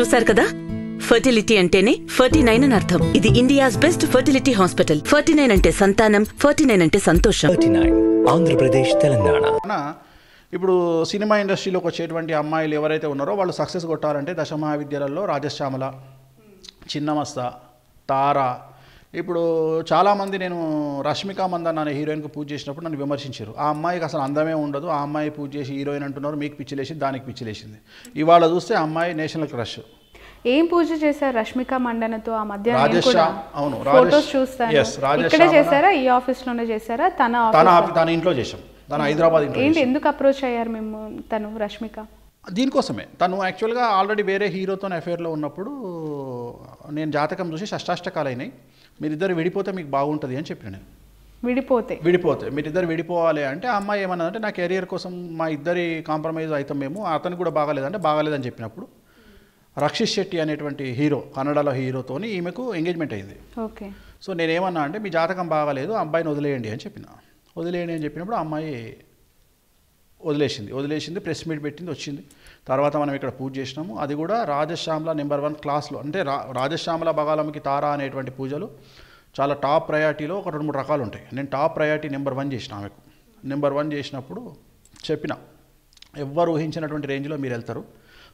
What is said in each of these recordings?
చూశారు కదా ఫర్టిలిటీ అంటేనే ఫర్టీ నైన్ అని అర్థం ఇది ఇండియాస్ best fertility hospital forty nine అంటే సంతానం ఫర్టీ నైన్ అంటే సంతోషం ఆంధ్రప్రదేశ్ తెలంగాణ ఇప్పుడు సినిమా ఇండస్ట్రీలోకి వచ్చేటువంటి అమ్మాయిలు ఎవరైతే ఉన్నారో వాళ్ళు సక్సెస్ కొట్టారంటే దశమహావిద్యాలయంలో రాజశ్యామల చిన్నమస్త తారా ఇప్పుడు చాలామంది నేను రష్మిక మందన్న అనే హీరోయిన్కి పూజ చేసినప్పుడు నన్ను విమర్శించారు ఆ అమ్మాయికి అసలు అందమే ఉండదు ఆ అమ్మాయి పూజ చేసి హీరోయిన్ అంటున్నారు మీకు పిచ్చిలేసింది దానికి పిచ్చిలేసింది ఇవాళ చూస్తే అమ్మాయి నేషనల్ క్రష్ ఏం పూజ చేశారు రష్మిక మండనతో ఆ మధ్య అవును చూస్తాను చేశారా ఈ ఆఫీస్ లోనే చేశారా తన తన తన ఇంట్లో చేశాం తన హైదరాబాద్ ఏంటి ఎందుకు అప్రోచ్ అయ్యారు మేము తను రష్మిక దీనికోసమే తను యాక్చువల్గా ఆల్రెడీ వేరే హీరోతో అఫేర్లో ఉన్నప్పుడు నేను జాతకం చూసి షష్టాష్టకాలు అయినాయి మీరిద్దరు విడిపోతే మీకు బాగుంటుంది అని చెప్పిన నేను విడిపోతే విడిపోతే మీరిద్దరు విడిపోవాలి అంటే ఆ అమ్మాయి అంటే నా కెరియర్ కోసం మా ఇద్దరి కాంప్రమైజ్ అవుతాం మేము అతను కూడా బాగాలేదంటే బాగాలేదని చెప్పినప్పుడు రక్షిష్ శెట్టి అనేటువంటి హీరో కన్నడలో హీరోతోని ఈమెకు ఎంగేజ్మెంట్ అయింది ఓకే సో నేనేమన్నా అంటే మీ జాతకం బాగాలేదు అబ్బాయిని వదిలేయండి అని చెప్పిన వదిలేయండి అని చెప్పినప్పుడు అమ్మాయి వదిలేసింది వదిలేసింది ప్రెస్ మీట్ పెట్టింది వచ్చింది తర్వాత మనం ఇక్కడ పూజ చేసినాము అది కూడా రాజశ్యామల నెంబర్ వన్ క్లాస్లో అంటే రా రాజశ్యామల బగాలంకి తారా అనేటువంటి పూజలు చాలా టాప్ ప్రయారిటీలో ఒక రెండు మూడు రకాలు ఉంటాయి నేను టాప్ ప్రయారిటీ నెంబర్ వన్ చేసిన ఆమెకు నెంబర్ వన్ చేసినప్పుడు చెప్పిన ఎవ్వరు ఊహించినటువంటి రేంజ్లో మీరు వెళ్తారు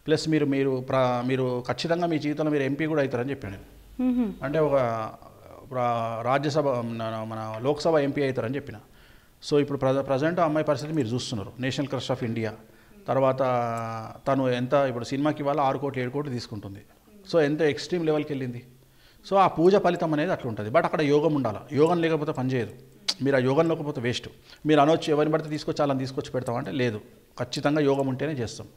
ప్లస్ మీరు మీరు ప్ర మీరు ఖచ్చితంగా మీ జీవితంలో మీరు ఎంపీ కూడా అవుతారని చెప్పాను నేను అంటే ఒక రాజ్యసభ మన లోక్సభ ఎంపీ అవుతారని చెప్పిన సో ఇప్పుడు ప్రజ ప్రజెంట్ ఆ అమ్మాయి పరిస్థితి మీరు చూస్తున్నారు నేషనల్ క్రష్ ఆఫ్ ఇండియా తర్వాత తను ఎంత ఇప్పుడు సినిమాకి ఇవాళ ఆరు కోట్లు ఏడు కోట్లు తీసుకుంటుంది సో ఎంత ఎక్స్ట్రీమ్ లెవెల్కి వెళ్ళింది సో ఆ పూజ ఫలితం అనేది అట్లా ఉంటుంది బట్ అక్కడ యోగం ఉండాలి యోగం లేకపోతే పనిచేయదు మీరు ఆ యోగం లేకపోతే వేస్ట్ మీరు అనొచ్చు ఎవరిని పడితే తీసుకొచ్చి వాళ్ళని తీసుకొచ్చి పెడతామంటే లేదు ఖచ్చితంగా యోగం ఉంటేనే చేస్తాం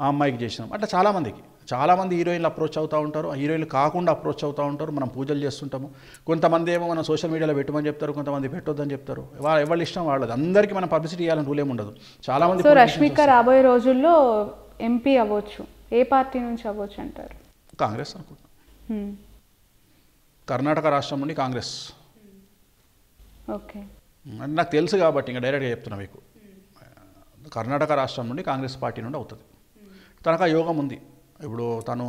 ఆ అమ్మాయికి చేసినాం అట్లా చాలామందికి చాలామంది హీరోయిన్లు అప్రోచ్ అవుతూ ఉంటారు హీరోయిన్లు కాకుండా అప్రోచ్ అవుతూ ఉంటారు మనం పూజలు చేస్తుంటాము కొంతమంది ఏమో మనం సోషల్ మీడియాలో పెట్టమని చెప్తారు కొంతమంది పెట్టొద్దని చెప్తారు వాళ్ళు ఎవరి ఇష్టం వాళ్ళది అందరికీ మనం పబ్లిసిటీ ఇవ్వాలని రూల్ ఏమి ఉండదు చాలామంది రష్మిక రాబోయే రోజుల్లో ఎంపీ అవ్వచ్చు ఏ పార్టీ నుంచి అవ్వచ్చు అంటారు కాంగ్రెస్ అనుకుంటా hmm. కర్ణాటక రాష్ట్రం నుండి కాంగ్రెస్ ఓకే hmm. అంటే నాకు తెలుసు కాబట్టి ఇంకా డైరెక్ట్గా చెప్తున్నా మీకు కర్ణాటక రాష్ట్రం నుండి కాంగ్రెస్ పార్టీ నుండి అవుతుంది hmm. తనకు యోగం ఉంది ఇప్పుడు తను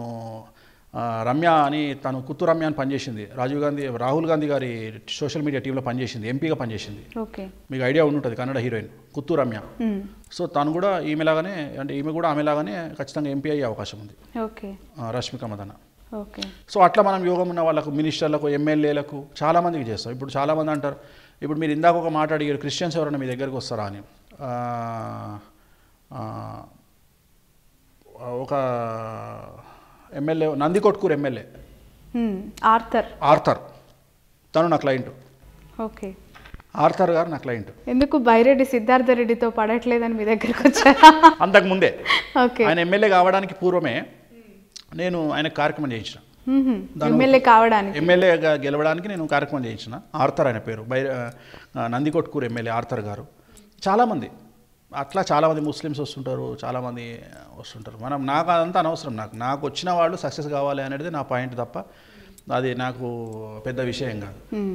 రమ్య అని తను కుత్తు రమ్య అని పనిచేసింది రాజీవ్ గాంధీ రాహుల్ గాంధీ గారి సోషల్ మీడియా టీంలో పనిచేసింది ఎంపీగా పనిచేసింది మీకు ఐడియా ఉంటుంది కన్నడ హీరోయిన్ కుత్తు రమ్య సో తను కూడా ఈమెలాగానే అంటే ఈమె కూడా ఆమెలాగానే ఖచ్చితంగా ఎంపీ అయ్యే అవకాశం ఉంది రష్మిక మదన సో అట్లా మనం యోగం ఉన్న వాళ్ళకు మినిస్టర్లకు ఎమ్మెల్యేలకు మందికి చేస్తాం ఇప్పుడు చాలామంది అంటారు ఇప్పుడు మీరు ఇందాక ఒక మాట అడిగారు క్రిస్టియన్స్ ఎవరైనా మీ దగ్గరకు వస్తారా అని ఒక MLA Nandikotkur MLA Arthur Arthur తను నా క్లయింట్ ఓకే ఆర్థర్ గారు నా క్లయింట్ ఎందుకు బైరెడ్డి సిద్ధార్థ రెడ్డితో పడట్లేదని మీ దగ్గరికి వచ్చారా అంతకు ముందే ఓకే ఆయన ఎమ్మెల్యే కావడానికి పూర్వమే నేను ఆయన కార్యక్రమం చేయించిన ఎమ్మెల్యే mm-hmm. కావడానికి ఎమ్మెల్యేగా గెలవడానికి నేను కార్యక్రమం చేయించిన ఆర్థర్ ఆయన పేరు బై నందికొట్కూరు ఎమ్మెల్యే ఆర్థర్ గారు చాలామంది అట్లా చాలామంది ముస్లిమ్స్ వస్తుంటారు చాలామంది వస్తుంటారు మనం నాకు అదంతా అనవసరం నాకు నాకు వచ్చిన వాళ్ళు సక్సెస్ కావాలి అనేది నా పాయింట్ తప్ప అది నాకు పెద్ద విషయం కాదు hmm.